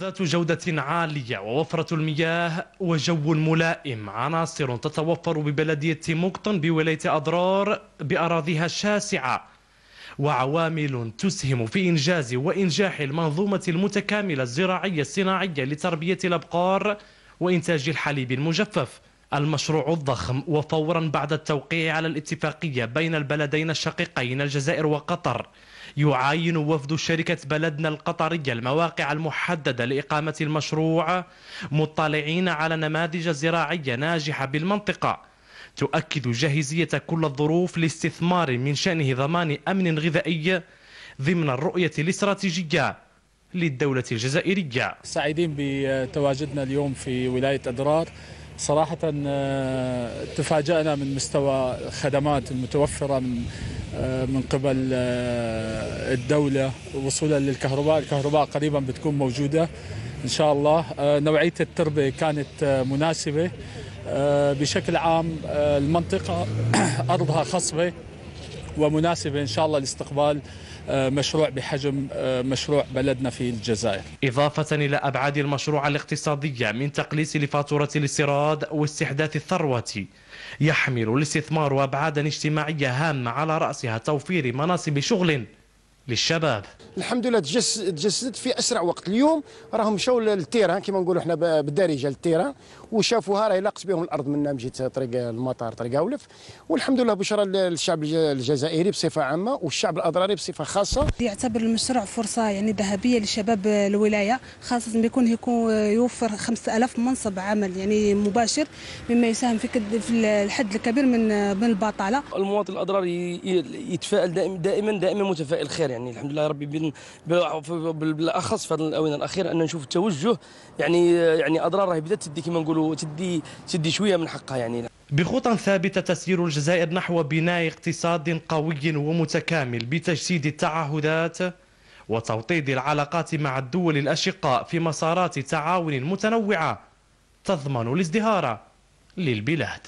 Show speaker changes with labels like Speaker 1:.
Speaker 1: ذات جودة عالية ووفرة المياه وجو ملائم عناصر تتوفر ببلدية مقطن بولاية أضرار بأراضيها الشاسعة وعوامل تسهم في إنجاز وإنجاح المنظومة المتكاملة الزراعية الصناعية لتربية الأبقار وإنتاج الحليب المجفف المشروع الضخم وفورا بعد التوقيع على الاتفاقية بين البلدين الشقيقين الجزائر وقطر يعاين وفد شركة بلدنا القطرية المواقع المحددة لإقامة المشروع مطلعين على نماذج زراعية ناجحة بالمنطقة تؤكد جاهزية كل الظروف لاستثمار من شأنه ضمان أمن غذائي ضمن الرؤية الاستراتيجية
Speaker 2: للدولة الجزائرية سعيدين بتواجدنا اليوم في ولاية أدرار صراحة آه، تفاجأنا من مستوى الخدمات المتوفرة من آه، من قبل آه، الدولة وصولا للكهرباء الكهرباء قريبا بتكون موجودة إن شاء الله نوعية التربة كانت مناسبة بشكل عام المنطقة أرضها خصبة ومناسبة إن شاء الله لاستقبال آه، مشروع بحجم آه، مشروع بلدنا في الجزائر إضافة إلى أبعاد المشروع الاقتصادية من تقليص لفاتورة
Speaker 1: الاستيراد واستحداث الثروة يحمل الاستثمار أبعادا اجتماعية هامة على رأسها توفير مناصب شغل للشباب
Speaker 3: الحمد لله تجسدت في اسرع وقت اليوم راهم مشاو للتيران كما نقولوا احنا بالدارجه للتيران وشافوها راهي لاقت بهم الارض من جهه طريق المطار طريق اولف والحمد لله بشرى للشعب الجزائري بصفه عامه والشعب الاضراري بصفه خاصه يعتبر المشروع فرصه يعني ذهبيه
Speaker 1: لشباب الولايه خاصه بيكون يكون يوفر 5000 منصب عمل يعني مباشر مما يساهم في في الحد الكبير من من البطاله المواطن الاضراري يتفائل دائما دائما دائما متفائل خير يعني يعني الحمد لله ربي بالاخص في هذه الاونه الاخيره ان نشوف التوجه يعني يعني اضرار راهي بدات تدي كما نقولوا تدي تدي شويه من حقها يعني بخطى ثابتة تسير الجزائر نحو بناء اقتصاد قوي ومتكامل بتجسيد التعهدات وتوطيد العلاقات مع الدول الأشقاء في مسارات تعاون متنوعة تضمن الازدهار للبلاد